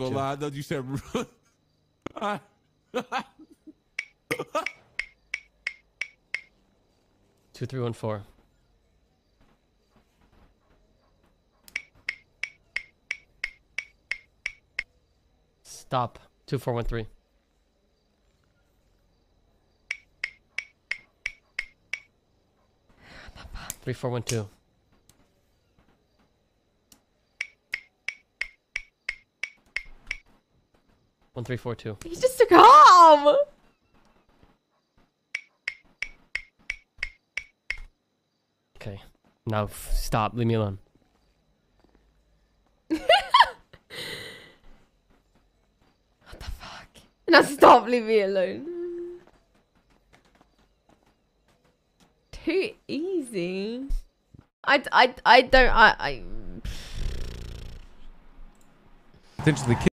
Well, I know you said. Two three one four. Stop. Two four one three. Three four one two. One three four two. He's just so calm. Okay. Now stop. Leave me alone. what the fuck? Now stop. Leave me alone. Too easy. I, I, I don't. I. I... Potentially.